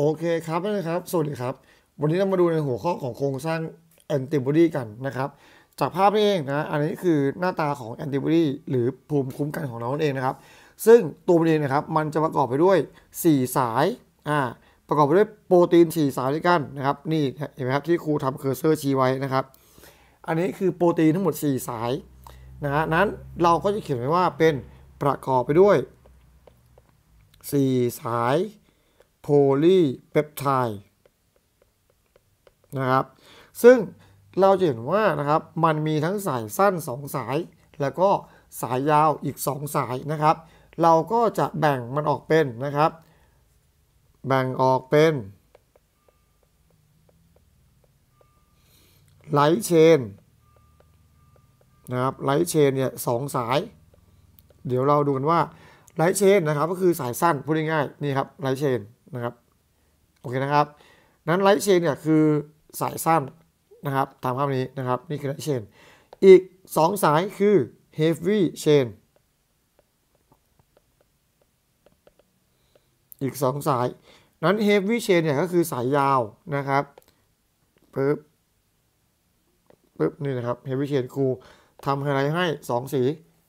โอเคครับนะครับสวัสดีครับวันนี้เรามาดูในหัวข้อของโครงสร้างแอนติบอดีกันนะครับจากภาพนี้เองนะอันนี้คือหน้าตาของแอนติบอดีหรือภูมิคุ้มกันของเราเองนะครับซึ่งตัวมันเองนะครับมันจะประกอบไปด้วย 4 สายอ่าประกอบไปด้วยโปรตีน4สายด้วยกันนะครับนี่เห็นไหมครับที่ครูทำเคอร์เซอร์ชี้ไว้นะครับอันนี้คือโปรตีนทั้งหมด 4 สายนะฮะนั้นเราก็จะเขียนไว้ว่าเป็นประกอบไปด้วย 4 สายพลีเปปไทด์นะครับซึ่งเราจะเห็นว่านะครับมันมีทั้งสายสั้น 2 สาย แล้วก็สายยาวอีก 2 สายนะครับ เราก็จะแบ่งมันออกเป็นนะครับแบ่งออกเป็นไลท์เชนนะครับไลท์เชนเนี่ยสองสาย เดี๋ยวเราดูกันว่าไลท์เชนนะครับก็คือสายสั้นพูดง่ายๆนี่ครับไลท์เชนนะครับโอเคนะครับ นั้นไลท์เชนเนี่ยคือสายสั้นนะครับตามภาพนี้นะครับนี่คือไลท์เชนอีก 2 สายคือเฮฟวี่เชนอีก 2 สาย นั้นเฮฟวี่เชนเนี่ยก็คือสายยาวนะครับปึ๊บปึ๊บนี่นะครับเฮฟวี่เชนครูทำไฮไลท์ให้ 2 สี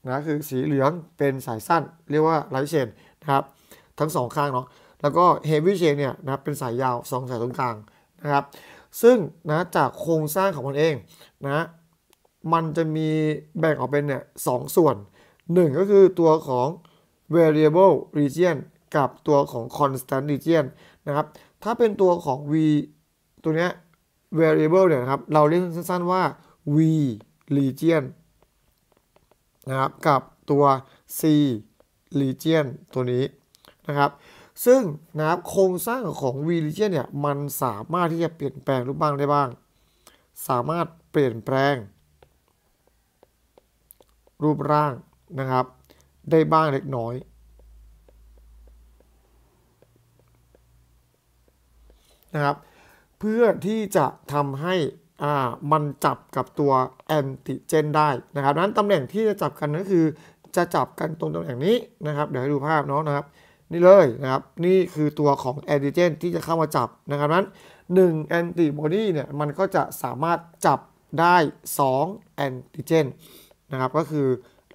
นะคือสีเหลืองเป็นสายสั้นเรียกว่าไลท์เชนนะครับ ทั้งสองข้างเนาะแล้วก็เฮฟวี่เชนเนี่ยนะเป็นสายยาว2สายตรงกลางนะครับ ซึ่งนะจากโครงสร้างของมันเองนะมันจะมีแบ่งออกเป็นเนี่ยสส่วน 1 ก็คือตัวของ variable region กับตัวของ constant region นะครับถ้าเป็นตัวของ v ตัวเนี้ย variable เนี่ยครับ เราเรียกสั้นๆว่า v region นะครับกับตัว c region ตัวนี้นะครับซึ่งนะครับโครงสร้างของ V r e g i o เนี่ยมันสามารถที่จะเปลี่ยนแปลงรูปบ้างได้บ้าง สามารถเปลี่ยนแปลง รูปร่างนะครับ ได้บ้างเล็กน้อยนะครับ เพื่อที่จะทำให้อ่ามันจับกับตัวแอนติเจนได้นะครับนั้นตำแหน่งที่จะจับกันก็คือจะจับกันตรงตำแหน่งนี้นะครับเดี๋ยวให้ดูภาพเนาะนะครับนี่เลยนะครับนี่คือตัวของแอนติเจนที่จะเข้ามาจับนะครับนั้น1แอนติบอดีเนี่ยมันก็จะสามารถจับได้2แอนติเจนนะครับก็คือ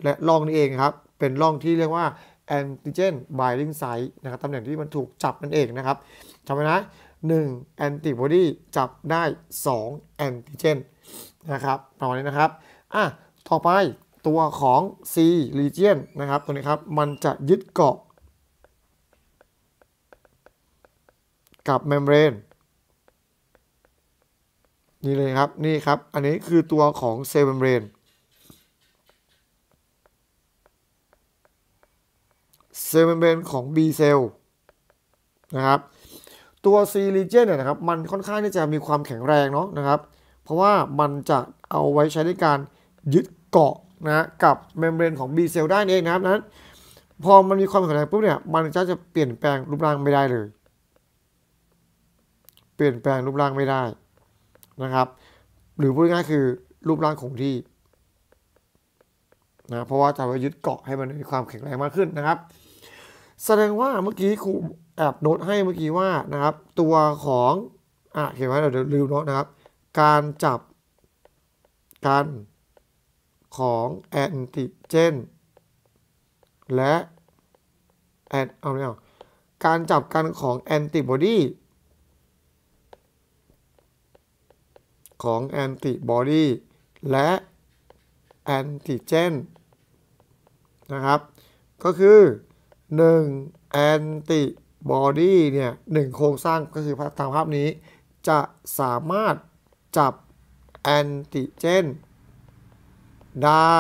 และล่องนี้เองครับ เป็นล่องที่เรียกว่าแอนติเจนไบลิงไซต์นะครับตำแหน่งที่มันถูกจับนั่นเองนะครับจำไว้นะ1แอนติบอดีจับได้2แอนติเจนนะครับประมาณนี้นะครับอ่ะต่อไปตัวของ C region นะครับตัวนี้ครับมันจะยึดเกาะกับเมมเบรนนี่เลยครับ นี่ครับอันนี้คือตัวของเซลล์เมมเบรนเซลล์เมมเบรนของ B เซลล์นะครับตัว C region เนี่ยนะครับมันค่อนข้างที่จะมีความแข็งแรงเนาะนะครับ เพราะว่ามันจะเอาไว้ใช้ในการยึดเกาะนะกับเมมเบรนของ B เซลล์ได้เองนะครับนั้นพอมันมีความแข็งแรงปุ๊บเนี่ยมันจะจะเปลี่ยนแปลงรูปร่างไม่ได้เลยเปลี่ยนแปลงรูปร่างไม่ได้ นะครับ หรือพูดง่ายคือรูปร่างคงที่นะเพราะว่าจะไปยึดเกาะให้มันมีความแข็งแรงมากขึ้นนะครับ แสดงว่าเมื่อกี้ครูแอบโน้ตให้เมื่อกี้ว่านะครับตัวของ อ่ะเขียนไว้เดี๋ยวลืมโน้ตนะครับ การจับกันของแอนติเจนและแอนเอาไม่เอาการจับกันของแอนติบอดีของแอนติบอดีและแอนติเจนนะครับ ก็คือ1แอนติบอดีเนี่ยหโครงสร้างก็คือตามภาพนี้จะสามารถจับแอนติเจนได้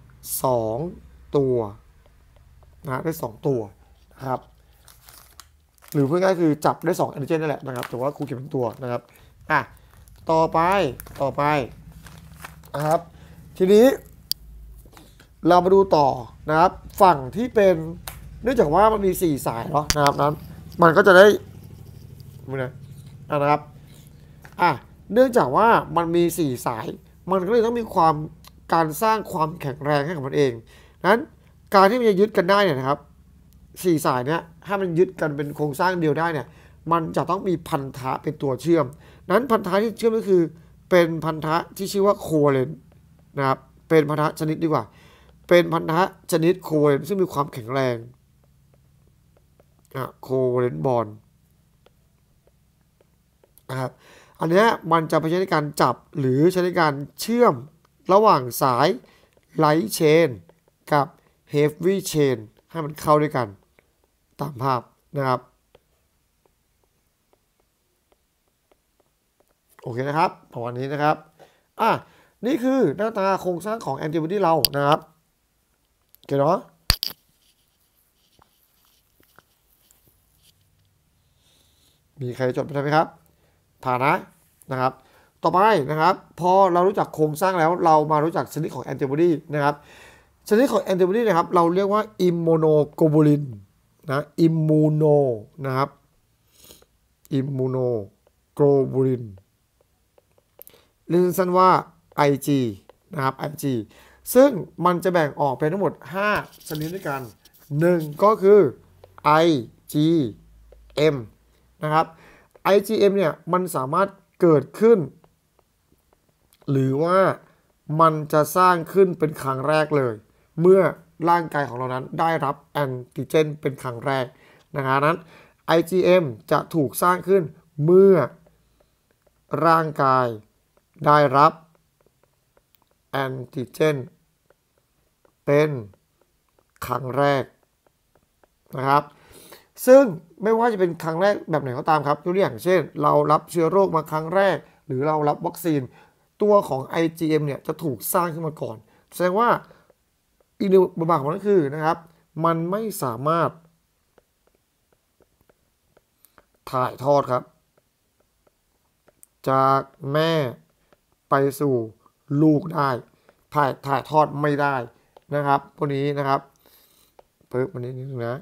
2ตัวนะได้ 2 ตัวนะครับ หรือเพื่อง่ายคือจับได้2แอนติเจนนั่นแหละนะครับแต่ว่าครูเก็บเป็นตัวนะครับอ่ะต่อไปต่อไปนะครับทีนี้เรามาดูต่อนะครับฝั่งที่เป็นเนื่องจากว่ามันมี 4 สายเนาะนะครับนั้นมันก็จะได้มือนะนะครับอ่ะเนื่องจากว่ามันมี4สาย มันก็เลยต้องมีความการสร้างความแข็งแรงให้กับมันเองนั้นการที่มันจะยึดกันได้เนี่ยนะครับสี่สายเนี้ยให้มันยึดกันเป็นโครงสร้างเดียวได้เนี่ยมันจะต้องมีพันธะเป็นตัวเชื่อมนั้นพันธะที่เชื่อมก็คือเป็นพันธะที่ชื่อว่าโคเลนนะครับ เป็นพันธะชนิดดีกว่า เป็นพันธะชนิดโคเลนซึ่งมีความแข็งแรงอะโคเลนบอลนะครับอันนี้มันจะไปใช้ในการจับหรือใช้ในการเชื่อมระหว่างสายไลท์เชนกับเฮฟวี่เชนให้มันเข้าด้วยกัน ตามภาพนะครับโอเคนะครับประมาณนี้นะครับ อ่ะ นี่คือหน้าตาโครงสร้างของแอนติบอดีเรานะครับโอเคเนาะ มีใครจดไปทำไหมครับฐานะนะครับ ต่อไปนะครับ พอเรารู้จักโครงสร้างแล้ว เรามารู้จักชนิดของแอนติบอดีนะครับ ชนิดของแอนติบอดีนะครับ เราเรียกว่าอิมโมโนโกลบูลินนะ อิมมูโนนะครับ อิมมูโนโกลบูลินเรียกสั้นว่า IG นะครับ IG ซึ่งมันจะแบ่งออกเป็นทั้งหมด5ชนิดด้วยกัน 1 ก็คือ IGM นะครับ IGM เนี่ย มันสามารถเกิดขึ้น หรือว่ามันจะสร้างขึ้นเป็นครั้งแรกเลย เมื่อร่างกายของเรา นั้นได้รับแอนติเจนเป็นครั้งแรก นะครับนั้น IgM จะถูกสร้างขึ้นเมื่อร่างกายได้รับแอนติเจนเป็นครั้งแรกนะครับ ซึ่งไม่ว่าจะเป็นครั้งแรกแบบไหนก็ตามครับตัวอย่างเช่น เรารับเชื้อโรคมาครั้งแรกหรือเรารับวัคซีน ตัวของ IgM เนี่ยจะถูกสร้างขึ้นมาก่อน แสดงว่าอีกหนึ่งบทบาทของมันคือนะครับ มันไม่สามารถถ่ายทอดครับ จากแม่ไปสู่ลูกได้ถ่ายถ่ายทอดไม่ได้นะครับพวกนี้นะครับปึ๊บมันนี้นิดนึงนะ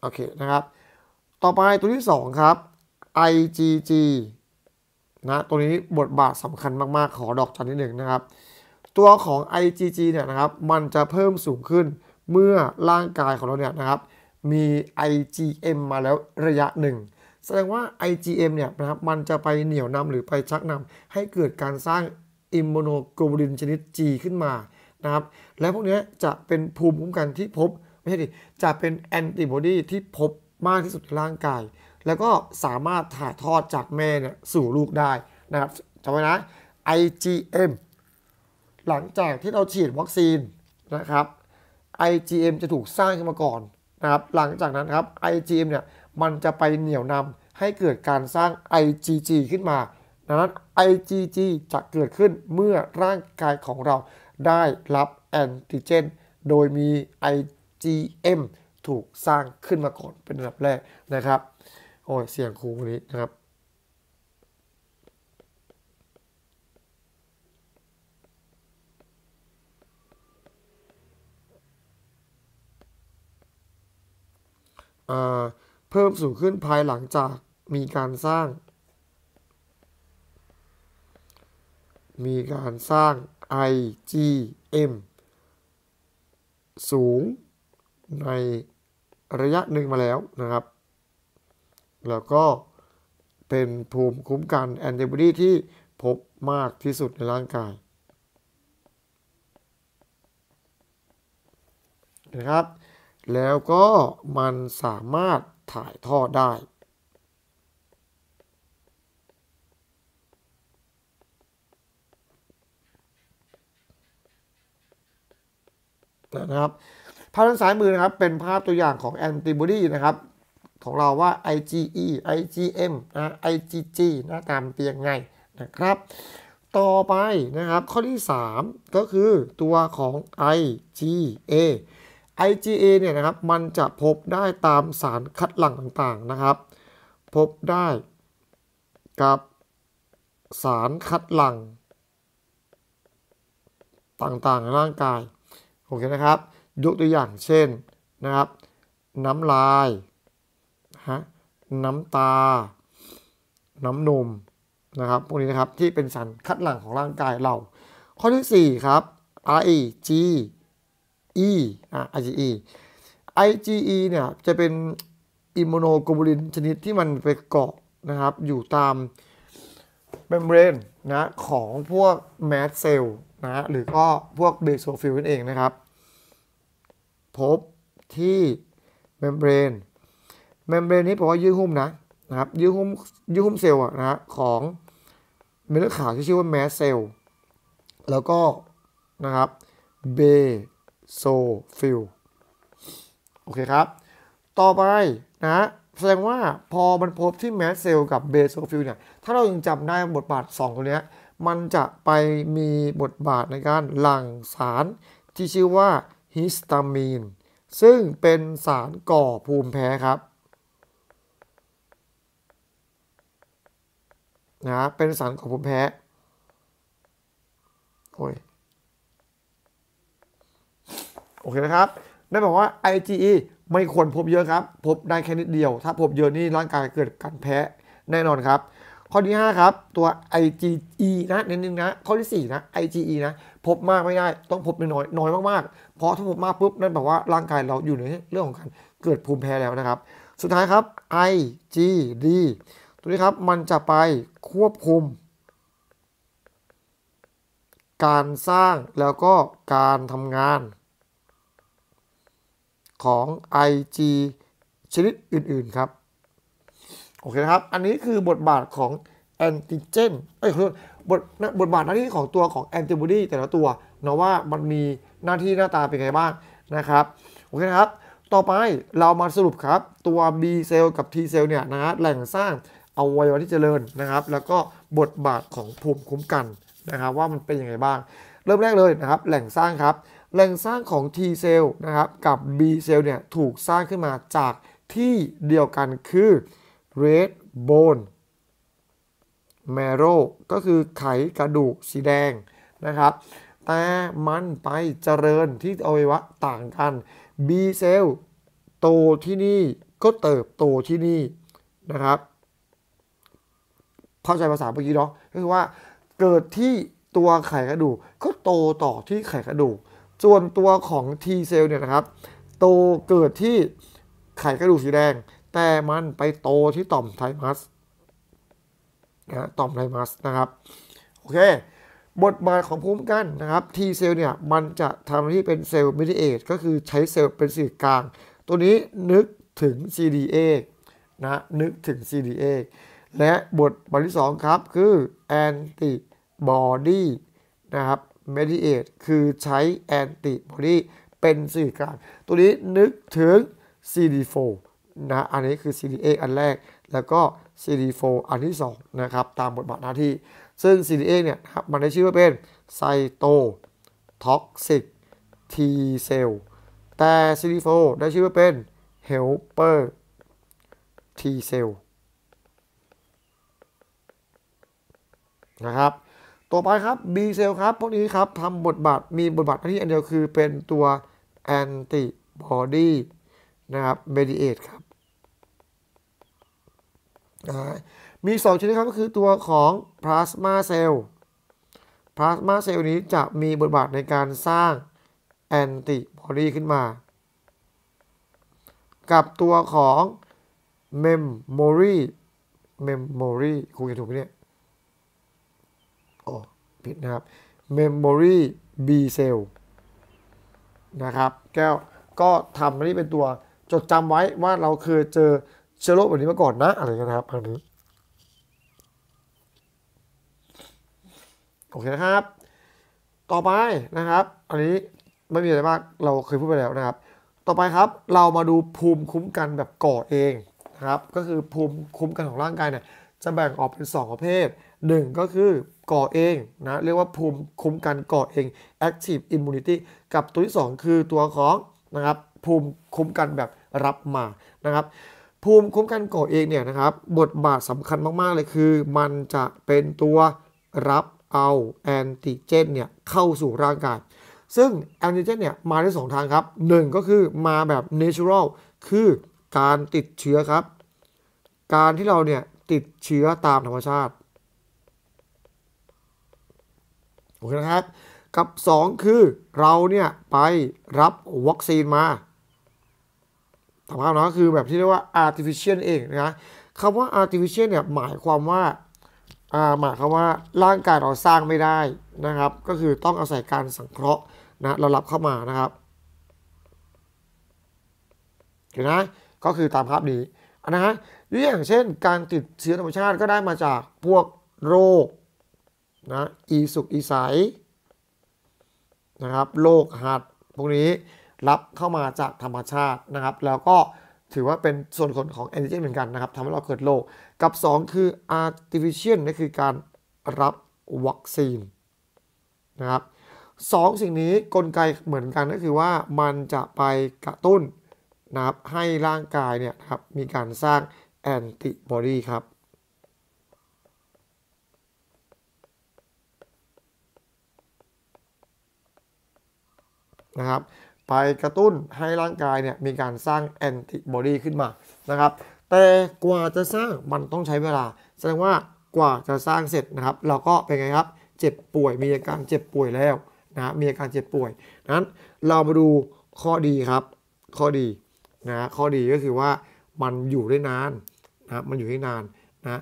โอเคนะครับ ต่อไปตัวที่2ครับ IgG นะตัวนี้บทบาทสำคัญมากๆขอดอกจันนิดหนึ่งนะครับ ตัวของ IgG เนี่ยนะครับ มันจะเพิ่มสูงขึ้นเมื่อร่างกายของเราเนี่ยนะครับ มี IgM มาแล้วระยะหนึ่งแสดงว่า IgM เนี่ยนะครับ มันจะไปเหนี่ยวนำหรือไปชักนำให้เกิดการสร้างอิมมูโนโกลบูลินชนิด G ขึ้นมานะครับ และพวกนี้จะเป็นภูมิคุ้มกันที่พบ ไม่ใช่ดิ จะเป็นแอนติบอดีที่พบมากที่สุดในร่างกาย แล้วก็สามารถถ่ายทอดจากแม่เนี่ยสู่ลูกได้นะครับจำไว้นะ IgM หลังจากที่เราฉีดวัคซีนนะครับ IgM จะถูกสร้างขึ้นมาก่อนนะครับ หลังจากนั้นครับ IgM เนี่ยมันจะไปเหนี่ยวนำให้เกิดการสร้าง IgG ขึ้นมา ดังนั้น IgG จะเกิดขึ้นเมื่อร่างกายของเราได้รับแอนติเจน โดยมี IgM ถูกสร้างขึ้นมาก่อน เป็นอันดับแรกนะครับ โอ้ย เสียงครูคนนี้นะครับเพิ่มสูงขึ้นภายหลังจากมีการสร้าง มีการสร้าง IgM สูงในระยะหนึ่งมาแล้วนะครับ แล้วก็เป็นภูมิคุ้มกันแอนติบอดีที่พบมากที่สุดในร่างกายนะครับ แล้วก็มันสามารถถ่ายทอดได้นะครับภาพด้านซ้ายมือนะครับ เป็นภาพตัวอย่างของแอนติบอดีนะครับของเราว่า IgE IgM นะ IgG นะตามเตียงไงนะครับต่อไปนะครับ ข้อที่ 3 ก็คือตัวของ IgA IgA เนี่ยนะครับมันจะพบได้ตามสารคัดหลั่งต่างๆนะครับ พบได้กับสารคัดหลั่งต่างๆในร่างกายโอเคนะครับยกตัวอย่างเช่นนะครับน้ำลายฮะน้ำตา น้ำนมนะครับพวกนี้นะครับที่เป็นสารคัดหลั่งของร่างกายเรา ข้อที่ 4 ครับ I G E อ่ะ I G E I G E เนี่ยจะเป็นอิมมูโนโกลบูลินชนิดที่มันไปเกาะนะครับ อยู่ตามเมมเบรนนะของพวกแมสเซลลนะฮะหรือก็พวกเบสโซฟิลนั่นเองนะครับ พบที่เมมเบรนเมมเบรนนี้แปลว่ายือหุ้มนะนะครับยือหุ้มยือหุ้มเซลล์นะฮะของเม็ดเลือดขาวที่ชื่อว่าแมสเซลแล้วก็นะครับเบโซฟิลโอเคครับ ต่อไปนะแสดงว่าพอมันพบที่แมสเซลกับเบโซฟิลเนี่ยถ้าเรายังจำได้บทบาท2ตัวเนี้ยมันจะไปมีบทบาทในการหลั่งสารที่ชื่อว่าฮิสตามีนซึ่งเป็นสารก่อภูมิแพ้ครับนะเป็นสารก่อภูมิแพ้ โอ้ยโอเคนะครับ ได้บอกว่า IgE ไม่ควรพบเยอะครับ พบได้แค่นิดเดียว ถ้าพบเยอะนี่ร่างกายเกิดการแพ้แน่นอนครับข้อที่ 5 ครับ ตัว IgE นะเน้นๆนะข้อที่ 4 นะ IgE นะพบมากไม่ได้ต้องพบน้อยน้อยมากๆเพราะถ้าพบมาก ปุ๊บ นั่นแปลว่าร่างกายเราอยู่ในเรื่องของการ เกิดภูมิแพ้แล้วนะครับ สุดท้ายครับ IgD ตัวนี้ครับมันจะไปควบคุม การสร้างแล้วก็การทำงานของ Ig ชนิด อื่น ๆครับโอเคนะครับ อันนี้คือบทบาทของแอนติเจนเอ้ยขอโทษบทบทบาทหน้าที่ของตัวของแอนติบอดีแต่ละตัวเนาะว่ามันมีหน้าที่หน้าตาเป็นไงบ้างนะครับ โอเคนะครับ ต่อไปเรามาสรุปครับ ตัว B เซลล์กับ T เซลล์เนี่ยนะแหล่งสร้างอวัยวะที่เจริญนะครับ แล้วก็บทบาทของภูมิคุ้มกันนะครับว่ามันเป็นยังไงบ้าง เริ่มแรกเลยนะครับ แหล่งสร้างครับ แหล่งสร้างของ T เซลล์นะครับกับ B เซลล์เนี่ยถูกสร้างขึ้นมาจากที่เดียวกันคือ red bone marrow ก็คือไขกระดูกสีแดงนะครับ แต่มันไปเจริญที่อวัยวะต่างกัน B cell โตที่นี่ก็เติบโตที่นี่ นะครับ เข้าใจภาษาเมื่อกี้เนาะก็คือว่าเกิดที่ตัวไขกระดูกก็โตต่อที่ไขกระดูกส่วนตัวของ T เซล l เนี่ยนะครับ โตเกิดที่ไขกระดูกสีแดงแต่มันไปโตที่ต่อมไทมัสนะต่อมไทมัส นะครับ โอเค บทบาทของภูมิกันนะครับ T เซลเนี่ย มันจะทำหน้าที่เป็นเซลล์มิดเอตก็คือใช้เซลล์เป็นสื่อกลาง ตัวนี้นึกถึง CDA นะ นึกถึง CDA และบทบทที่2ครับ คือแอนติบอดีนะครับม e เดเยตคือใช้แอนติบอดีเป็นสื่อกลาง ตัวนี้นึกถึง CD4 นะอันนี้คือ CDA อันแรก แล้วก็ CD4 อันที่2นะครับ ตามบทบาทหน้าที่ ซึ่ง CDA เนี่ยมันได้ชื่อว่าเป็นไซโตท็อกซิกทีเซลแต่ CD4 ได้ชื่อว่าเป็นเฮลเปอร์ทีเซลนะครับ ต่อไปครับ B เซลครับ พวกนี้ครับทำบทบาท มีบทบาทหน้าที่อันเดียวคือเป็นตัวแอนติบอดีนะครับเมดิเอทครับนะฮะมี 2 ชนิดครับก็คือตัวของพลาสมาเซลล์พลาสมาเซลล์นี้จะมีบทบาทในการสร้างแอนติบอดีขึ้นมา กับตัวของเมมโมรีเมมโมรีคุณจะถูกไหมเนี่ยโอ้ผิดนะครับเมมโมรีบีเซลนะครับแก้วก็ทำอันนี้เป็นตัวจดจำไว้ว่าเราเคยเจอเชื้อโรคแบบนี้มาก่อนนะอะไรเงี้ยนะครับอันนี้โอเคนะครับ ต่อไปนะครับอันนี้ไม่มีอะไรมากเราเคยพูดไปแล้วนะครับ ต่อไปครับเรามาดูภูมิคุ้มกันแบบก่อเองนะครับก็คือภูมิคุ้มกันของร่างกายเนี่ยจะแบ่งออกเป็น 2 ประเภท 1 ก็คือก่อเองนะเรียกว่าภูมิคุ้มกันก่อเอง active immunity กับตัวที่2คือตัวของนะครับภูมิคุ้มกันแบบรับมานะครับภูมิคุ้มกันก่อเองเนี่ยนะครับบทบาทสำคัญมากๆเลยคือ มันจะเป็นตัวรับเอาแอนติเจนเนี่ยเข้าสู่ร่างกายซึ่งแอนติเจนเนี่ยมาได้2ทางครับ 1 ก็คือมาแบบเนเ t อรัลคือการติดเชื้อครับ การที่เราเนี่ยติดเชื้อตามธรรมชาติโอเคนะครับกับ 2 คือเราเนี่ยไปรับวัคซีนมาถามเนัเนาะคือแบบที่เรียกว่า artificial เองนะคำว่า artificial เนี่ยหมายความว่าหมายความว่าร่างกายเราสร้างไม่ได้นะครับ ก็คือต้องอาศัยการสังเคราะห์นะเรารับเข้ามานะครับเห็นนะก็คือตามภาพนี้นะฮะยกอย่างเช่นการติดเชื้อธรรมชาติก็ได้มาจากพวกโรคนะอีสุกอีใสนะครับโรคหัด พวกนี้รับเข้ามาจากธรรมชาตินะครับ แล้วก็ถือว่าเป็นส่วนผลของเอนติเจนเหมือนกันนะครับทำให้เราเกิดโรคกับ 2 คือ artificial นั่นคือการรับวัคซีนนะครับสองสิ่งนี้กลไกเหมือนกันก็คือว่ามันจะไปกระตุ้นนะครับให้ร่างกายเนี่ยครับมีการสร้างแอนติบอดีครับนะครับไปกระตุ้นให้ร่างกายเนี่ยมีการสร้างแอนติบอดีขึ้นมานะครับ แต่กว่าจะสร้างมันต้องใช้เวลา แสดงว่ากว่าจะสร้างเสร็จนะครับ เราก็เป็นไงครับเจ็บป่วย มีอาการเจ็บป่วยแล้วนะมีอาการเจ็บป่วยนั้น เรามาดูข้อดีครับ ข้อดีนะข้อดีก็คือว่ามันอยู่ได้นานนะมันอยู่ได้นานนะ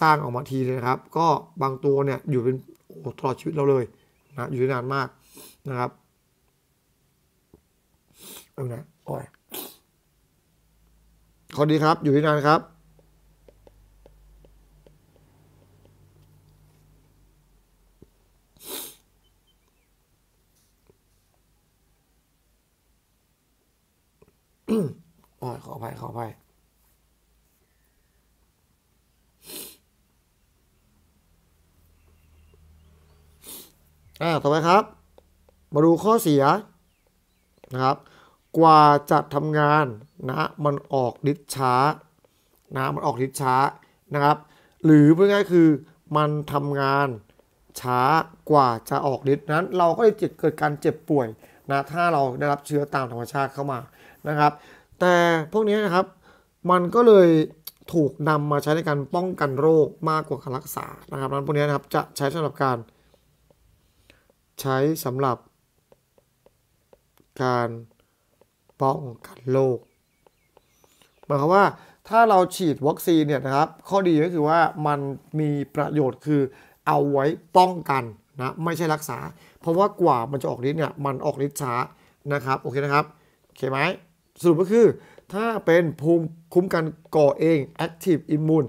สร้างออกมาทีเลยครับ ก็บางตัวเนี่ยอยู่เป็นตลอดชีวิตเราเลยนะอยู่ได้นานมากนะครับเอานะโอ้ยขอดีครับ อยู่ที่นานครับโอ้ยขออภัยขออภัยอ่าต่อไปครับ มาดูข้อเสียนะครับกว่าจะทำงานนะมันออกฤทธิ์ช้านะมันออกฤทธิ์ช้านะครับ หรือพูดง่ายคือมันทำงานช้ากว่าจะออกฤทธิ์นั้น เราก็จะเกิดการเจ็บป่วยนะถ้าเราได้รับเชื้อตามธรรมชาติเข้ามานะครับ แต่พวกนี้นะครับมันก็เลยถูกนำมาใช้ในการป้องกันโรคมากกว่าการรักษานะครับนั้นพวกนี้นะครับจะใช้สำหรับการ ใช้สำหรับ การป้องกันโรคหมายความว่าถ้าเราฉีดวัคซีนเนี่ยนะครับ ข้อดีก็คือว่ามันมีประโยชน์คือเอาไว้ป้องกันนะ ไม่ใช่รักษา เพราะว่ากว่ามันจะออกฤทธิ์เนี่ยมันออกฤทธิ์ช้านะครับโอเคนะครับโอเคไหมสรุปก็คือถ้าเป็นภูมิคุ้มกันก่อเอง active immune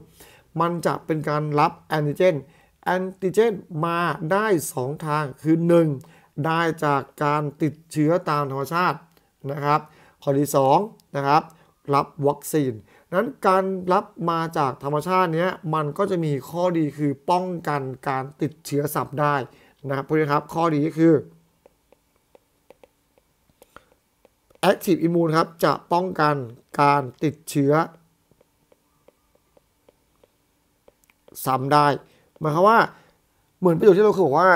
มันจะเป็นการรับแอนติเจนแอนติเจนมาได้ 2 ทางคือ1 ได้จากการติดเชื้อตามธรรมชาตินะครับข้อที่2นะครับ รับวัคซีนนั้น การรับมาจากธรรมชาติเนี้ยมันก็จะมีข้อดีคือป้องกันการติดเชื้อสับได้นะครับพูดนครับ ข้อดีก็คือ Active Immune ครับ จะป้องกันการติดเชื้อซ้ำได้หมายความว่าเหมือนประโยชน์ที่เราเคยบอกว่า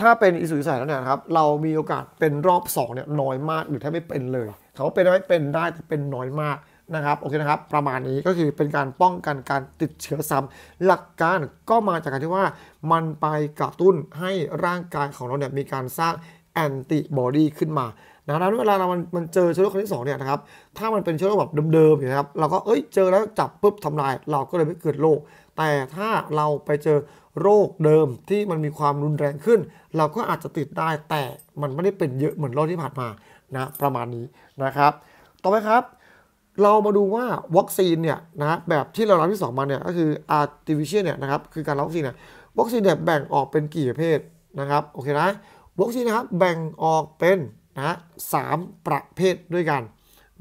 ถ้าเป็นอิสุสัยแล้วเนี่ยครับ เรามีโอกาสเป็นรอบ2เนี่ยน้อยมากหรือแทบไม่เป็นเลยเขาเป็นไม่เป็นได้แต่เป็นน้อยมากนะครับโอเคนะครับ ประมาณนี้ก็คือเป็นการป้องกันการติดเชื้อซ้ำ หลักการก็มาจากการที่ว่า มันไปกระตุ้นให้ร่างกายของเราเนี่ยมีการสร้างแอนติบอดีขึ้นมานะนั้นเวลาเรามันเจอเชื้อโรคครั้งที่2เนี่ยนะครับ ถ้ามันเป็นเชื้อโรคแบบเดิมๆอยนะครับเราก็เอ้ยเจอแล้วจับปุ๊บทำลาย เราก็เลยไม่เกิดโรคแต่ถ้าเราไปเจอโรคเดิมที่มันมีความรุนแรงขึ้น เราก็อาจจะติดได้ แต่มันไม่ได้เป็นเยอะเหมือนโรคที่ผ่านมานะประมาณนี้นะครับต่อไปครับ เรามาดูว่าวัคซีนเนี่ยนะแบบที่เรารับที่2มาเนี่ยก็คือ artificial เนี่ยนะครับคือการรับวัคซีนเนี่ยวัคซีนเนี่ยแบ่งออกเป็นกี่ประเภทนะครับโอเคนะวัคซีนนะครับแบ่งออกเป็นนะสามประเภทด้วยกัน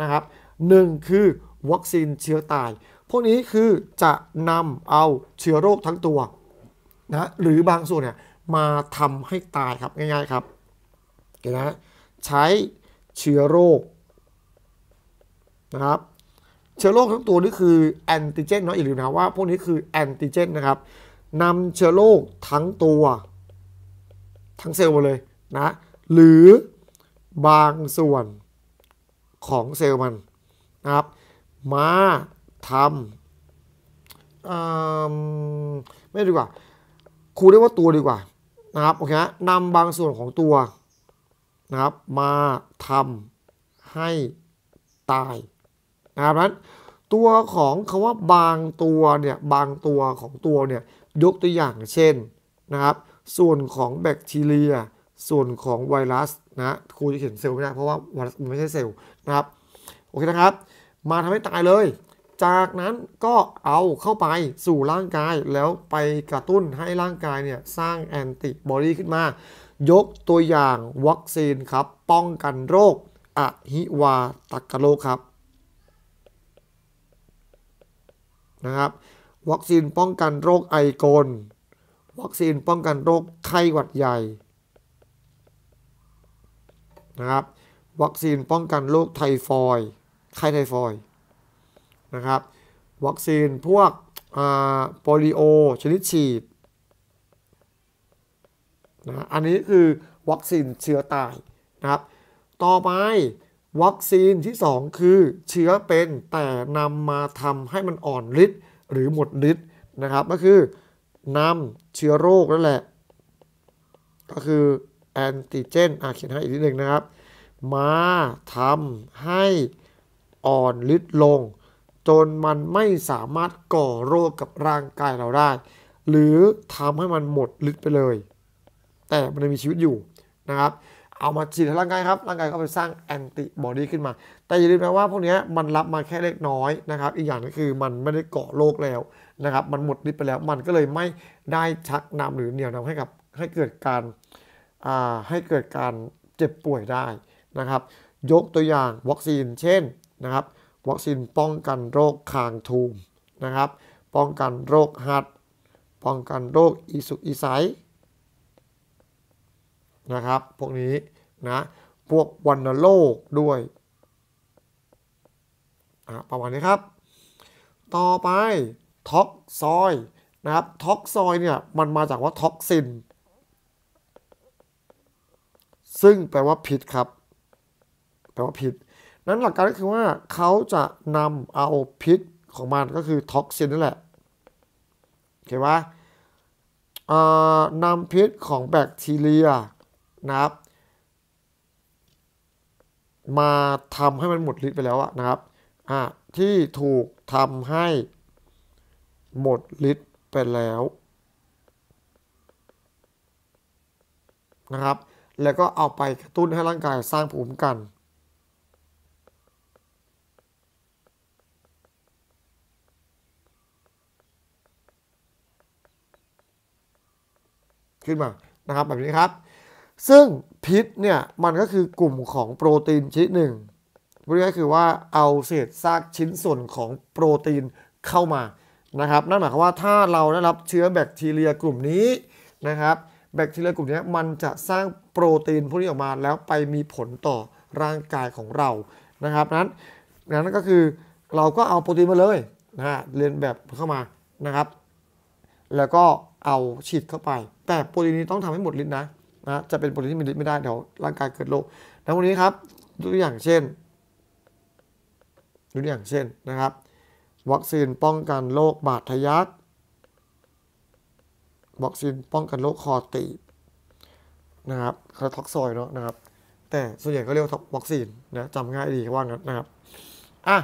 นะครับหนึ่งคือวัคซีนเชื้อตาย พวกนี้คือจะนำเอาเชื้อโรคทั้งตัวนะหรือบางส่วนเนี่ยมาทำให้ตายครับง่ายๆครับเห็นนะใช้เชื้อโรคนะครับเชื้อโรคทั้งตัวนี่คือแอนติเจนเนาะอย่าลืมนะว่าพวกนี้คือแอนติเจนนะครับนำเชื้อโรคทั้งตัวทั้งเซลล์มาเลยนะหรือบางส่วนของเซลล์มันนะครับมาทำไม่ดีกว่าครูเรียกว่าตัวดีกว่านะครับโอเคนะนำบางส่วนของตัวนะครับมาทำให้ตายนะครับนั้นตัวของคำว่าบางตัวเนี่ย บางตัวของตัวเนี่ย ยกตัวอย่างเช่นนะครับ ส่วนของแบคทีเรีย ส่วนของไวรัสนะครูจะเขียนเซลล์ไม่ได้ เพราะว่าไวรัสมันไม่ใช่เซลล์นะครับ โอเคนะครับ มาทำให้ตายเลย จากนั้นก็เอาเข้าไปสู่ร่างกายแล้วไปกระตุ้นให้ร่างกายเนี่ย สร้างแอนติบอดีขึ้นมา ยกตัวอย่างวัคซีนครับ ป้องกันโรคอะฮิวาตักกะโรคครับนะครับวัคซีนป้องกันโรคไอโกนวัคซีนป้องกันโรคไข้หวัดใหญ่นะครับวัคซีนป้องกันโรคไทฟอยไข้ไทฟอยนะครับวัคซีนพวกโปลิโอ ชนิดฉีดนะอันนี้คือวัคซีนเชื้อตายนะครับต่อไปวัคซีนที่ 2 คือเชื้อเป็นแต่นำมาทำให้มันอ่อนฤทธิ์หรือหมดฤทธิ์นะครับ ก็คือนำเชื้อโรคนั่นแหละ ก็คือแอนติเจนอ่ะเขียนให้อีกนิดหนึ่งนะครับ มาทำให้อ่อนฤทธิ์ลง จนมันไม่สามารถก่อโรคกับร่างกายเราได้ หรือทำให้มันหมดฤทธิ์ไปเลย แต่มันมีชีวิตอยู่นะครับเอามาฉีดร่างกายครับร่างกายก็ไปสร้างแอนติบอดีขึ้นมา แต่อย่าลืมนะว่าพวกนี้มันรับมาแค่เล็กน้อยนะครับ อีกอย่างก็คือมันไม่ได้เกาะโรคแล้วนะครับ มันหมดฤทธิ์ไปแล้วมันก็เลยไม่ได้ชักนำหรือเหนี่ยวนำให้กับให้เกิดการให้เกิดการเจ็บป่วยได้นะครับยกตัวอย่างวัคซีนเช่นนะครับวัคซีนป้องกันโรคคางทูมนะครับป้องกันโรคหัดป้องกันโรคอีสุอีไซนะครับ พวกนี้นะ พวกวันโลกด้วย ประมาณนี้ครับ ต่อไปท็อกซอยนะครับท็อกซอยเนี่ยมันมาจากว่าท็อกซินซึ่งแปลว่าผิดครับ แปลว่าผิด นั้นหลักการก็คือว่าเขาจะนำเอาพิษของมัน ก็คือท็อกซินนั่นแหละเข้าใจไหมนำพิษของแบคทีเรียนะครับมาทำให้มันหมดฤทธิ์ไปแล้วอะนะครับอ่ะที่ถูกทำให้หมดฤทธิ์ไปแล้วนะครับ แล้วก็เอาไปกระตุ้นให้ร่างกายสร้างภูมิกัน ขึ้นมานะครับ แบบนี้ครับซึ่งพิษเนี่ยมันก็คือกลุ่มของโปรตีนชนิดหนึ่งพูดง่ายคือว่าเอาเศษซากชิ้นส่วนของโปรตีนเข้ามานะครับ นั่นหมายความว่าถ้าเราได้รับเชื้อแบคทีเรียกลุ่มนี้นะครับ แบคทีเรียกลุ่มนี้มันจะสร้างโปรตีนพวกนี้ออกมาแล้วไปมีผลต่อร่างกายของเรา นะครับนั้น นั้นก็คือเราก็เอาโปรตีนมาเลยนะฮะเรียนแบบเข้ามานะครับ แล้วก็เอาฉีดเข้าไป แต่ โปรตีนนี้ต้องทำให้หมดฤทธิ์นะนะจะเป็นโปรตีนที่มีฤทธิ์ไม่ได้เดี๋ยวร่างกายเกิดโรคแล้ววันนี้ครับ ตัวอย่างเช่น ตัวอย่างเช่นนะครับ วัคซีนป้องกันโรคบาดทะยักวัคซีนป้องกันโรคคอตีบนะครับคาท็อกซอยเนาะนะครับ แต่ส่วนใหญ่ก็เรียกวัคซีนนะจำง่ายดีว่างั้นนะครับ อ่ะ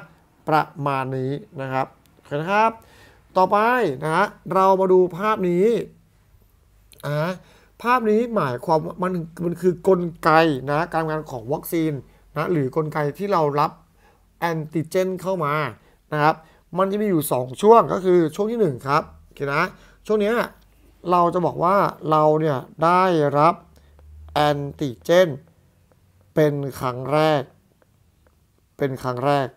ประมาณนี้นะครับนครับ ต่อไปนะฮะ เรามาดูภาพนี้ อ่าภาพนี้หมายความมันมันคือกลไกนะการงานของวัคซีนนะ หรือกลไกที่เรารับแอนติเจนเข้ามานะครับ มันจะมีอยู่ 2 ช่วงก็คือช่วงที่1ครับ โอเคนะ ช่วงนี้เราจะบอกว่าเราเนี่ยได้รับแอนติเจนเป็นครั้งแรก เป็นครั้งแรก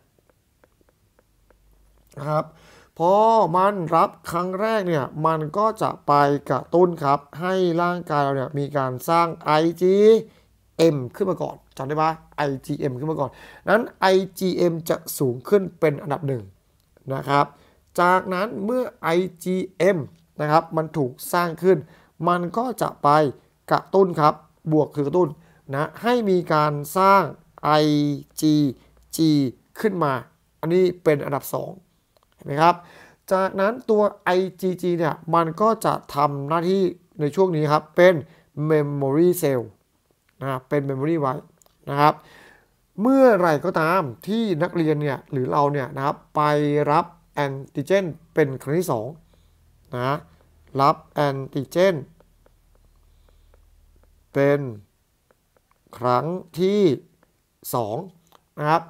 นะครับพอมันรับครั้งแรกเนี่ยมันก็จะไปกระตุ้นครับ ให้ร่างกายเราเนี่ยมีการสร้าง IgM ขึ้นมาก่อนจำได้ปะ IgM ขึ้นมาก่อนนั้น IgM จะสูงขึ้นเป็นอันดับหนึ่งนะครับจากนั้นเมื่อ IgM นะครับมันถูกสร้างขึ้น มันก็จะไปกระตุ้นครับบวกคือกระตุ้นนะให้มีการสร้าง IgG ขึ้นมา อันนี้เป็นอันดับ 2ห็นไหมครับ จากนั้นตัว IgG เนี่ย มันก็จะทำหน้าที่ในช่วงนี้ครับ เป็น memory cell นะ เป็น memory ไว้นะครับ เมื่อไรก็ตามที่นักเรียนเนี่ยหรือเราเนี่ยนะครับไปรับแอนติเจนเป็นครั้งที่2นะ รับแอนติเจนเป็นครั้งที่2นะครับ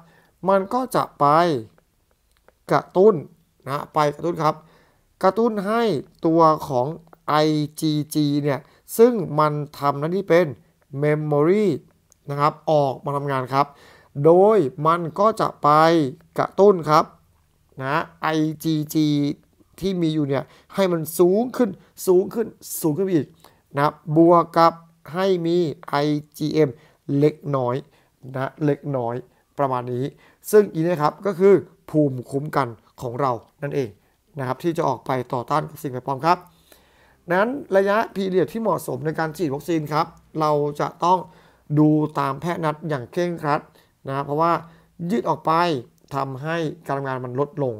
มันก็จะไปกระตุ้นนะไปกระตุ้นครับ กระตุ้นให้ตัวของ IgG เนี่ย ซึ่งมันทำหน้าที่เป็น Memory นะครับ ออกมาทำงานครับ โดยมันก็จะไปกระตุ้นครับนะ IgG ที่มีอยู่เนี่ย ให้มันสูงขึ้น สูงขึ้น สูงขึ้นอีกนะ บวกกับให้มี IgM เล็กน้อยนะ เล็กน้อย ประมาณนี้ ซึ่งอีนี้ครับ ก็คือภูมิคุ้มกันของเรานั่นเองนะครับที่จะออกไปต่อต้านกับสิ่งแปลกปลอมครับนั้นระยะพีเรียดที่เหมาะสมในการฉีดวัคซีนครับเราจะต้องดูตามแพทย์นัดอย่างเคร่งครัดนะเพราะว่ายืดออกไปทำให้การทำงานมันลดลง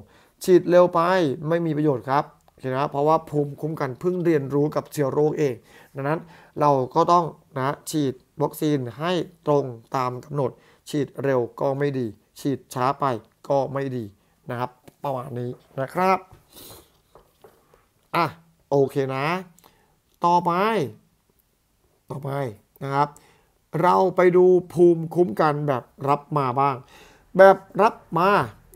ฉีดเร็วไปไม่มีประโยชน์ครับเห็นไหมเพราะว่าภูมิคุ้มกันเพิ่งเรียนรู้กับเชื้อโรคเอง ดังนั้นเราก็ต้องนะฉีดวัคซีนให้ตรงตามกำหนด ฉีดเร็วก็ไม่ดี ฉีดช้าไปก็ไม่ดีนะครับ ประมาณนี้นะครับ อ่ะ โอเคนะ ต่อไป ต่อไปนะครับ เราไปดูภูมิคุ้มกันแบบรับมาบ้าง แบบรับมา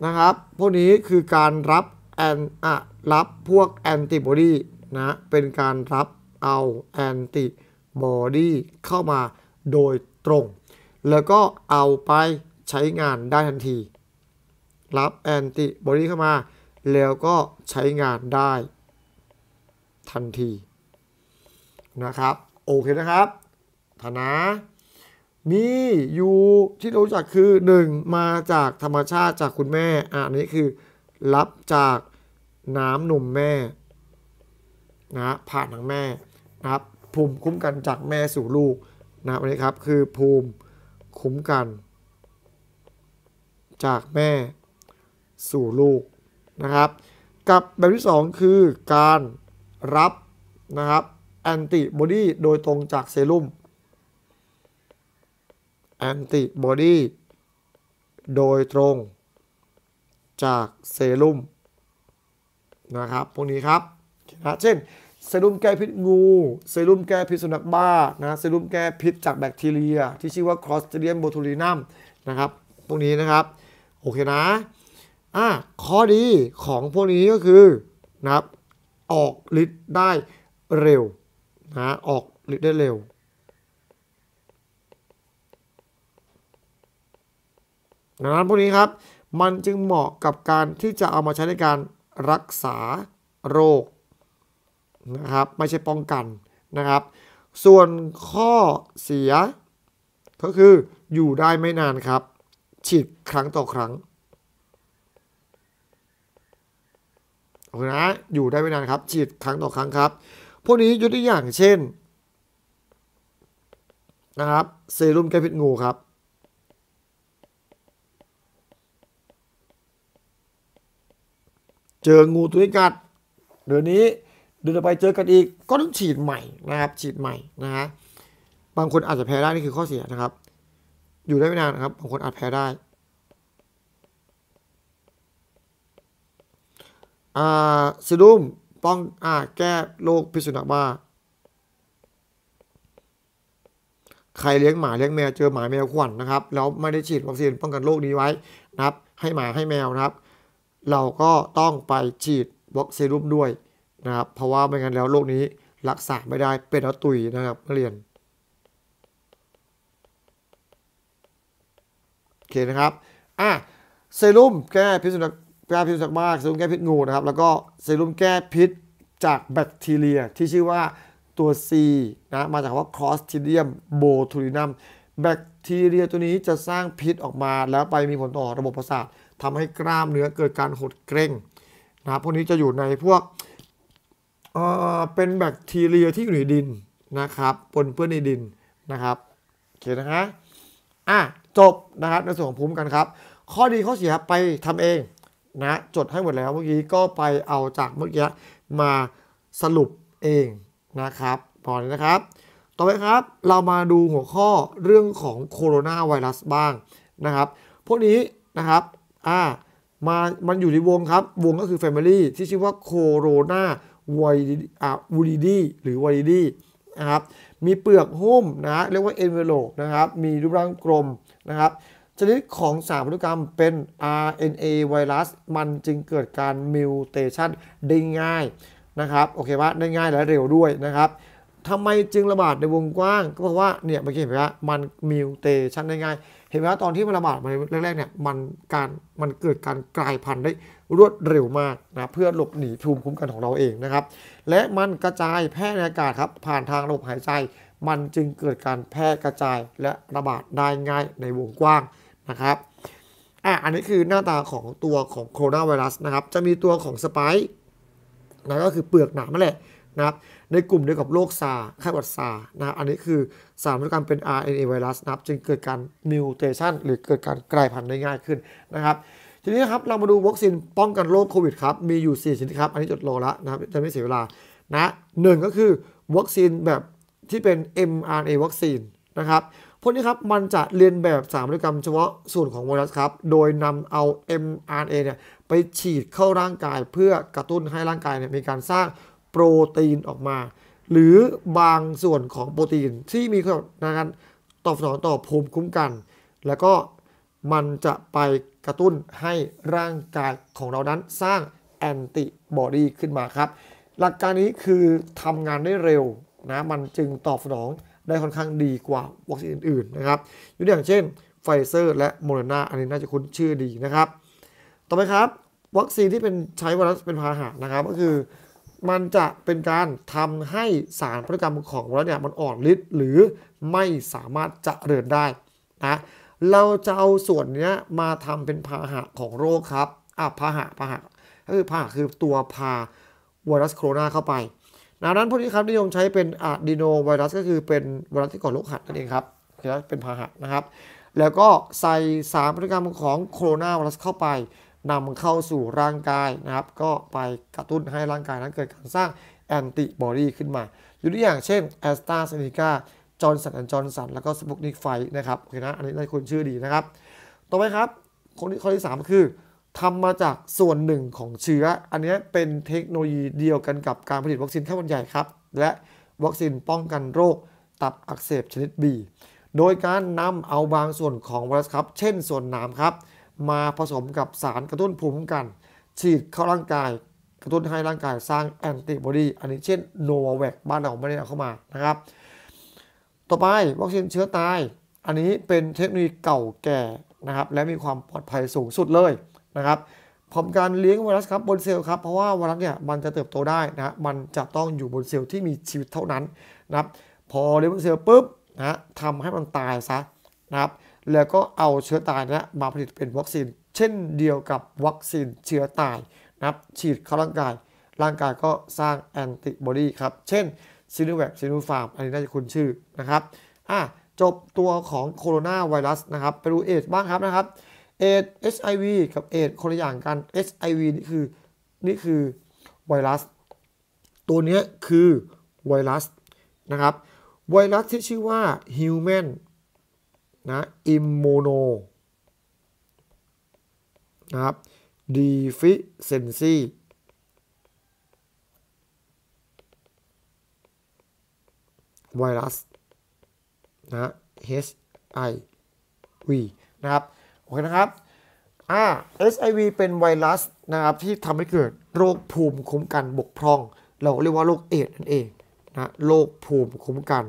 นะครับ พวกนี้คือการรับแอนอะรับพวกแอนติบอดีนะ เป็นการรับเอาแอนติบอดีเข้ามาโดยตรง แล้วก็เอาไปใช้งานได้ทันทีรับแอนติบอดีเข้ามา แล้วก็ใช้งานได้ ทันทีนะครับโอเคนะครับธานะมีอยู่ที่รู้จักคือ1มาจากธรรมชาติจากคุณแม่อันนี้คือรับจากน้ำนมแม่นะผ่านทางแม่นะครับภูมิคุ้มกันจากแม่สู่ลูกนะอันนี้ครับคือภูมิคุ้มกัน จากแม่สู่ลูกนะครับ กับแบบที่ 2 คือการรับนะครับแอนติบอดีโดยตรงจากเซรุ่มแอนติบอดีโดยตรงจากเซรุ่มนะครับพวกนี้ครับเช่นเซรุ่มแก้พิษงูเซรุ่มแก้พิษสุนัขบ้านะเซรุ่มแก้พิษจากแบคทีเรีย ที่ชื่อว่าคลอสเตรียมโบทูลีนัมนะครับพวกนี้นะครับ โอเคนะอ่ะข้อดีของพวกนี้ก็คือนะครับ ออกฤทธิ์ได้เร็วนะออกฤทธิ์ได้เร็วดังนั้นพวกนี้ครับมันจึงเหมาะกับการที่จะเอามาใช้ในการรักษาโรคนะครับไม่ใช่ป้องกันนะครับ ส่วนข้อเสีย ก็คืออยู่ได้ไม่นานครับ ฉีดครั้งต่อครั้งนะอยู่ได้ไม่นานครับฉีดครั้งต่อครั้งครับ พวกนี้ยกตัวอย่างเช่น นะครับเซรุ่มแก้พิษงูครับ เจองูตัวนี้กัดเดี๋ยวนี้เดน๋ยวไปเจอกันอีก ก็ต้องฉีดใหม่นะครับฉีดใหม่นะฮะบางคนอาจจะแพ้ได้ นี่คือข้อเสียนะครับ อยู่ได้ไม่นานนะครับ บางคนอาจแพ้ได้อ่าซิรุมป้องอ่าแก้โรคพิษสุนัขบ้าใครเลี้ยงหมาเลี้ยงแมวเจอหมาแมวขวัญนนะครับแล้วไม่ได้ฉีดวัคซีนป้องกันโรคนี้ไว้นะครับให้หมาให้แมวนะครับเราก็ต้องไปฉีดวัคซีนรุ่มด้วยนะครับเพราะว่าไม่งั้นแล้วโรคนี้รักษาไม่ได้เป็นแล้วตุยนะครับนักเรียนโอเคนะครับอ่ะเซรุ่มแก้พิษสุนัขแก้พิษจากมากเซรุ่มแก้พิษงูนะครับ แล้วก็เซรุ่มแก้พิษจากแบคทีเรีย ที่ชื่อว่าตัว C นะมาจากว่า Clostridium botulinum แบคทีเรียตัวนี้จะสร้างพิษออกมา แล้วไปมีผลต่อระบบประสาททำให้กล้ามเนื้อเกิดการหดเกร็งนะพวกนี้จะอยู่ในพวกเอ่อเป็นแบคทีเรียที่อยู่ในดินนะครับปนเปื้อนในดินนะครับโอเคนะฮะอ่ะ จบนะครับในส่วนของภูมิกันครับ ข้อดีข้อเสียไปทำเองนะจดให้หมดแล้วเมื่อกี้ก็ไปเอาจากเมื่อกี้มาสรุปเองนะครับพอนะครับ ต่อไปครับเรามาดูหัวข้อเรื่องของโคโรนาไวรัสบ้างนะครับ พวกนี้นะครับอ่ามามันอยู่ในวงครับ วงก็คือ Family ที่ชื่อว่าโคโรนาไวอ่าวูดีดีหรือไวดีดีนะครับมีเปลือกหุ้มนะเรียกว่าเอนเวโล e นะครับมีรูปร่างกลมนะครับชนิดของสารพันธุกรรมเป็น RNA ไวรัสมันจึงเกิดการมิวเทชันได้ง่ายนะครับโอเคว่าได้ง่ายและเร็วด้วยนะครับทำไมจึงระบาดในวงกว้าง ก็เพราะว่าเนี่ยเมื่อกี้เห็นไหมว่ามันมิวเทชันได้ง่าย เห็นไหมว่าตอนที่มันระบาดมาแรกๆ เนี่ยมันการมันเกิดการกลายพันธุ์ได้รวดเร็วมากนะเพื่อหลบหนีภูมิคุ้มกันของเราเองนะครับ และมันกระจายแพร่ในอากาศครับผ่านทางระบบหายใจ มันจึงเกิดการแพร่กระจายและระบาดได้ง่ายในวงกว้างนะครับ อ่ะอันนี้คือหน้าตาของตัวของโคโรนาไวรัสนะครับ จะมีตัวของสไปค์นะก็คือเปลือกหนาม่แหละนะครับ ในกลุ่มเดียวกับโรคซาไข้หวัดซา นะ อันนี้คือสารพันธุกรรมเป็น RNA ไวรัสนะครับ จึงเกิดการมิวเทชันหรือเกิดการกลายพันธุ์ได้ง่ายขึ้นนะครับ ทีนี้ครับ เรามาดูวัคซีนป้องกันโรคโควิดครับ มีอยู่ 4ชนิดครับ อันนี้จดรอละนะครับจะไม่เสียเวลา นะหนึ่งก็คือวัคซีนแบบที่เป็น mRNA วัคซีนนะครับพวกนี้ครับมันจะเรียนแบบสารพันธุกรรมเฉพาะส่วนของไวรัสครับโดยนำเอา mRNA เนี่ย ไปฉีดเข้าร่างกายเพื่อกระตุ้นให้ร่างกายเนี่ยมีการสร้างโปรตีนออกมาหรือบางส่วนของโปรตีนที่มีการตอบสนองต่อภูมิคุ้มกัน แล้วก็มันจะไปกระตุ้นให้ร่างกายของเรานั้น สร้างแอนติบอดีขึ้นมาครับ หลักการนี้คือทำงานได้เร็วนะ มันจึงตอบสนองได้ค่อนข้างดีกว่าวัคซีนอื่นๆนะครับยกตัวอย่างเช่นไฟเซอร์ และโมเดอร์นาอันนี้น่าจะคุ้นชื่อดีนะครับต่อไปครับ วัคซีนที่เป็นใช้ไวรัสเป็นพาหะนะครับก็คือมันจะเป็นการทำให้สารพันธุกรรมของไวรัสเนี่ยมันอ่อนฤทธิ์หรือไม่สามารถจะเริญได้นะเราจะเอาส่วนนี้มาทำเป็นพาหะของโรคครับอ่ะพาหะพาหะก็คือพาหะคือตัวพาไวรัสโคโรนาเข้าไปดังนั้นพวกนี้ครับนิยมใช้เป็นอะดีโนไวรัสก็คือเป็นไวรัสที่ก่อโรคหัดนั่นเองครับเป็นพาหะนะครับ แล้วก็ใส่สารพันธุกรรมของโคโรนาไวรัสเข้าไปนำเข้าสู่ร่างกายนะครับก็ไปกระตุ้นให้ร่างกายนั้นเกิดการสร้าง แอนติบอดีขึ้นมา อยูตัวอย่างเช่นแอสตราเซเนกาจอร์นสันจอร์นสันแล้วก็สปุกนิกไฟนะครับโอเคนะอันนี้ลายคนชื่อดีนะครับ ต่อไปครับคนที่ข้อที่3คือทำมาจากส่วนหนึ่งของเชื้อ อันนี้เป็นเทคโนโลยีเดียวกันกับการผลิตวัคซีนไข้หวัดใหญ่ครับ และวัคซีนป้องกันโรค ตับอักเสบชนิด B โดยการนำเอาบางส่วนของไวรัสครับ เช่น ส่วนหนามครับ มาผสมกับสารกระตุ้นภูมิคุ้มกัน ฉีดเข้าร่างกาย กระตุ้นให้ร่างกายสร้างแอนติบอดี อันนี้เช่นโนวาแวกบ้านเราไม่ได้เอาเข้ามานะครับ ต่อไปวัคซีนเชื้อตาย อันนี้เป็นเทคโนโลยีเก่าแก่นะครับ และมีความปลอดภัยสูงสุดเลยนะครับผมการเลี้ยงไวรัสครับบนเซลล์ครับเพราะว่าไวรัสเนี่ยมันจะเติบโตได้นะมันจะต้องอยู่บนเซลล์ที่มีชีวิตเท่านั้นนะครับพอเลี้ยงบนเซลล์ปุ๊บนะทำให้มันตายซะนะครับแล้วก็เอาเชื้อตายนะมาผลิตเป็นวัคซีนเช่นเดียวกับวัคซีนเชื้อตายนะครับฉีดเข้าร่างกาย ร่างกายก็สร้างแอนติบอดีครับเช่นซีโนแวคซีโนฟาร์มอันนี้น่าจะคุ้นชื่อนะครับอ่ะจบตัวของโคโรนาไวรัสนะครับไปดูเอชบ้างครับนะครับเอด h ไอกับเอดคนละอย่างกัน HIV นี่คือ นี่คือ ไวรัสตัวนี้คือ ไวรัสนะครับ ไวรัสที่ชื่อว่า human นะ immuno นะครับ deficiency ไวรัสนะ HIV นะครับโอเคนะครับ อ่า SIV เป็นไวรัสนะครับที่ทำให้เกิดโรคภูมิคุ้มกัน บกพร่อง เราเรียกว่าโรคเอดนั่นเองนะ โรคภูมิคุ้มกัน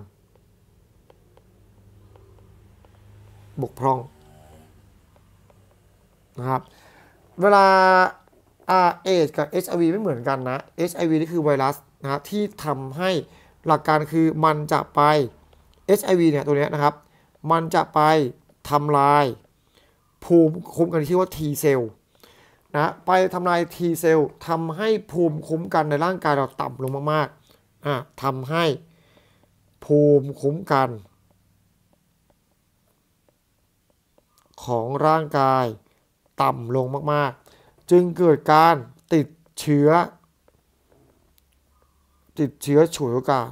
บกพร่องนะครับ เวลาอาเอชกับ HIV ไม่เหมือนกันนะ HIV นี่คือไวรัสนะที่ทำให้หลักการคือมันจะไป HIV เนี่ยตัวนี้นะครับ มันจะไปทำลายภูมิคุ้มกันที่ว่า T เซลล์นะ ไปทำลาย T เซลล์ทำให้ภูมิคุ้มกันในร่างกายเราต่ำลงมากๆอ่ะทำให้ภูมิคุ้มกัน ของร่างกายต่ำลงมากๆ จึงเกิดการติดเชื้อ ติดเชื้อฉวยโอกาส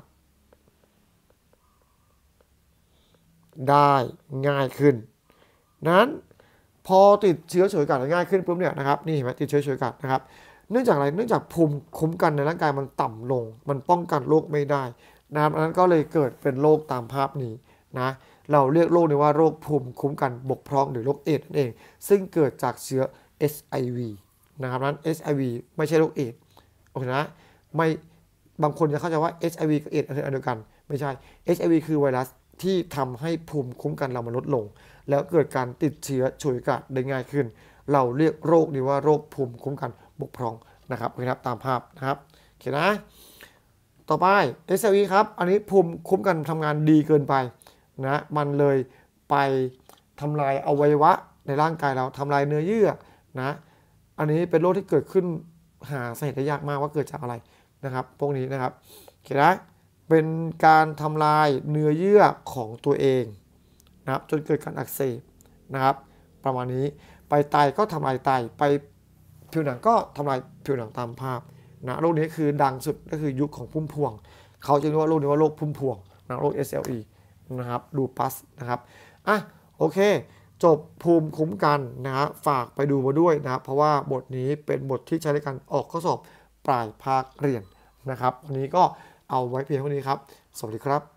ได้ง่ายขึ้น นั้นพอติดเชื้อฉวยกัดง่ายขึ้นปุ๊บเนี่ยนะครับนี่เห็นไหมติดเชื้อฉวยกัดนะครับเนื่องจากอะไรเนื่องจากภูมิคุ้มกันในร่างกายมันต่ำลงมันป้องกันโรคไม่ได้นะครับอันนั้นก็เลยเกิดเป็นโรคตามภาพนี้นะเราเรียกโรคนี้ว่าโรคภูมิคุ้มกันบกพร่องหรือโรคเอดนั่นเองซึ่งเกิดจากเชื้อ h i v นะครับนั้น h i v ไม่ใช่โรคเอดโอเคนะไม่บางคนจะเข้าใจว่า HIV กับเอดอันเดียวกัน ไม่ใช่ HIV คือไวรัสที่ทำให้ภูมิคุ้มกันเรามันลดลง แล้วเกิดการติดเชื้อฉวยกาดได้ง่ายขึ้น เราเรียกโรคนี้ว่าโรคภูมิคุ้มกันบกพร่องนะครับนะครับตามภาพนะครับโอเคนะ ต่อไป SLE ครับอันนี้ภูมิคุ้มกันทำงานดีเกินไปนะมันเลยไปทำลายอวัยวะในร่างกายเราทำลายเนื้อเยื่อนะ อันนี้เป็นโรคที่เกิดขึ้นหาสาเหตุได้ยากมากว่าเกิดจากอะไรนะครับ พวกนี้นะครับโอเคนะเป็นการทำลายเนื้อเยื่อของตัวเองนะครับจนเกิดการอักเสบนะครับ ประมาณนี้ไปไตก็ทำลายไต ไปผิวหนังก็ทำลายผิวหนังตามภาพนะโรคนี้คือดังสุดก็คือยุคของพุ่มพวง เขาจะเรียกว่าโรคนี้ว่าโรคพุ่มพวงนะโรค SLE นะครับดูปัสนะครับอ่ะโอเค จบภูมิคุ้มกันนะฮะฝากไปดูมาด้วยนะเพราะว่าบทนี้เป็นบทที่ใช้ในการออกข้อสอบปลายภาคเรียนนะครับวันนี้ก็เอาไว้เพียงเท่านี้ครับ สวัสดีครับ